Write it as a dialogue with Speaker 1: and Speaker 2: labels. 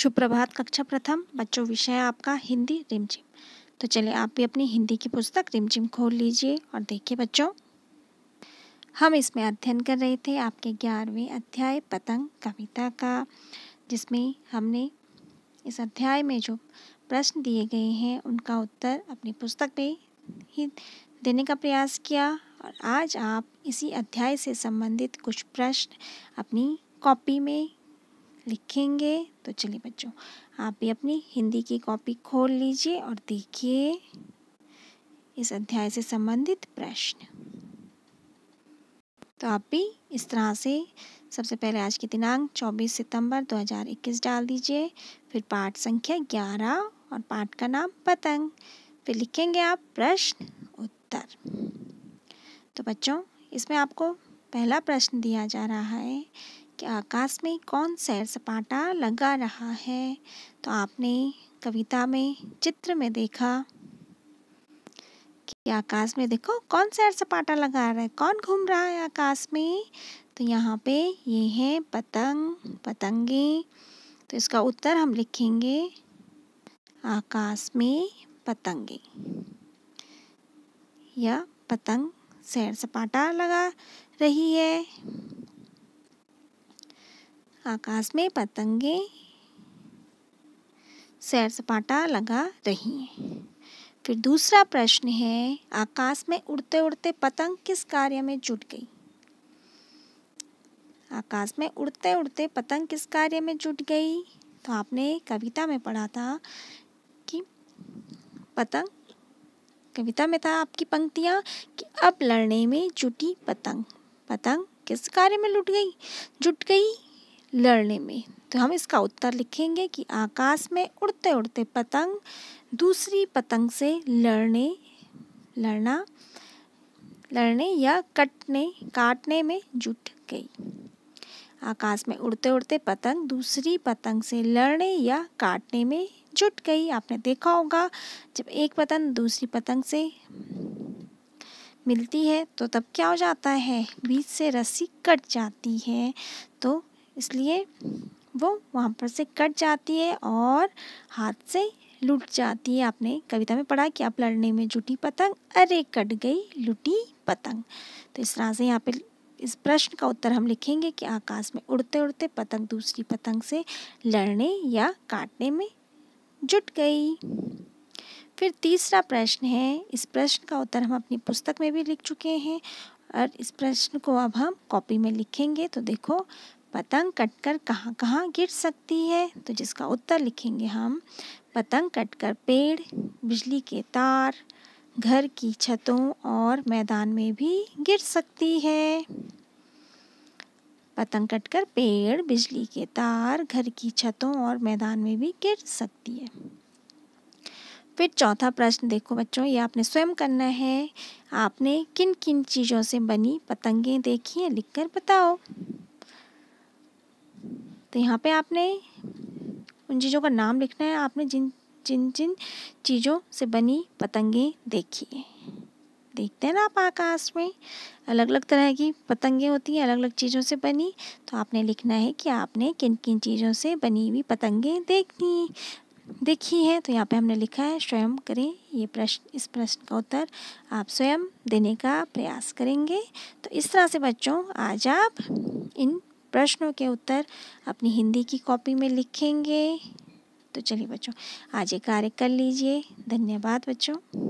Speaker 1: सुप्रभात कक्षा प्रथम बच्चों विषय आपका हिंदी रिमझिम तो चलिए आप भी अपनी हिंदी की पुस्तक रिमझिम खोल लीजिए और देखिए बच्चों हम इसमें अध्ययन कर रहे थे आपके ग्यारहवें अध्याय पतंग कविता का जिसमें हमने इस अध्याय में जो प्रश्न दिए गए हैं उनका उत्तर अपनी पुस्तक में ही देने का प्रयास किया और आज आप इसी अध्याय से संबंधित कुछ प्रश्न अपनी कॉपी में लिखेंगे तो चलिए बच्चों आप भी अपनी हिंदी की कॉपी खोल लीजिए और देखिए इस अध्याय से संबंधित प्रश्न तो आप भी इस तरह से सबसे पहले आज की दिनांक 24 सितंबर 2021 डाल दीजिए फिर पाठ संख्या 11 और पाठ का नाम पतंग फिर लिखेंगे आप प्रश्न उत्तर तो बच्चों इसमें आपको पहला प्रश्न दिया जा रहा है कि आकाश में कौन सैर सपाटा लगा रहा है तो आपने कविता में चित्र में देखा कि आकाश में देखो कौन सैर सपाटा लगा रहा है कौन घूम रहा है आकाश में तो यहाँ पे ये है पतंग पतंगे तो इसका उत्तर हम लिखेंगे आकाश में पतंगे या पतंग सैर सपाटा लगा रही है आकाश में पतंगे सैर सपाटा लगा रही हैं फिर दूसरा प्रश्न है आकाश में उड़ते उड़ते पतंग किस कार्य में जुट गई आकाश में उड़ते उड़ते पतंग किस कार्य में जुट गई तो आपने कविता में पढ़ा था कि पतंग कविता में था आपकी पंक्तियाँ कि अब लड़ने में जुटी पतंग पतंग किस कार्य में लुट गई जुट गई लड़ने में तो हम इसका उत्तर लिखेंगे कि आकाश में उड़ते उड़ते पतंग दूसरी पतंग से लड़ने लड़ना लड़ने या कटने काटने में जुट गई आकाश में उड़ते उड़ते पतंग दूसरी पतंग से लड़ने या काटने में जुट गई आपने देखा होगा जब एक पतंग दूसरी पतंग से मिलती है तो तब क्या हो जाता है बीच से रस्सी कट जाती है तो इसलिए वो वहाँ पर से कट जाती है और हाथ से लुट जाती है आपने कविता में पढ़ा कि आप लड़ने में जुटी पतंग अरे कट गई लुटी पतंग तो इस तरह से यहाँ पे इस प्रश्न का उत्तर हम लिखेंगे कि आकाश में उड़ते उड़ते पतंग दूसरी पतंग से लड़ने या काटने में जुट गई फिर तीसरा प्रश्न है इस प्रश्न का उत्तर हम अपनी पुस्तक में भी लिख चुके हैं और इस प्रश्न को अब हम कॉपी में लिखेंगे तो देखो पतंग कटकर कहाँ कहाँ गिर सकती है तो जिसका उत्तर लिखेंगे हम पतंग कटकर पेड़ बिजली के तार घर की छतों और मैदान में भी गिर सकती है पतंग कटकर पेड़ बिजली के तार घर की छतों और मैदान में भी गिर सकती है फिर चौथा प्रश्न देखो बच्चों ये आपने स्वयं करना है आपने किन किन चीज़ों से बनी पतंगें देखी हैं लिखकर बताओ तो यहाँ पे आपने उन चीज़ों का नाम लिखना है आपने जिन जिन जिन चीज़ों से बनी पतंगें देखी है देखते हैं ना आप आकाश में अलग अलग तरह की पतंगे होती हैं अलग अलग चीज़ों से बनी तो आपने लिखना है कि आपने किन किन चीज़ों से बनी हुई पतंगें देखनी देखी है तो यहाँ पे हमने लिखा है स्वयं करें ये प्रश्न इस प्रश्न का उत्तर आप स्वयं देने का प्रयास करेंगे तो इस तरह से बच्चों आज आप इन प्रश्नों के उत्तर अपनी हिंदी की कॉपी में लिखेंगे तो चलिए बच्चों आज ये कार्य कर लीजिए धन्यवाद बच्चों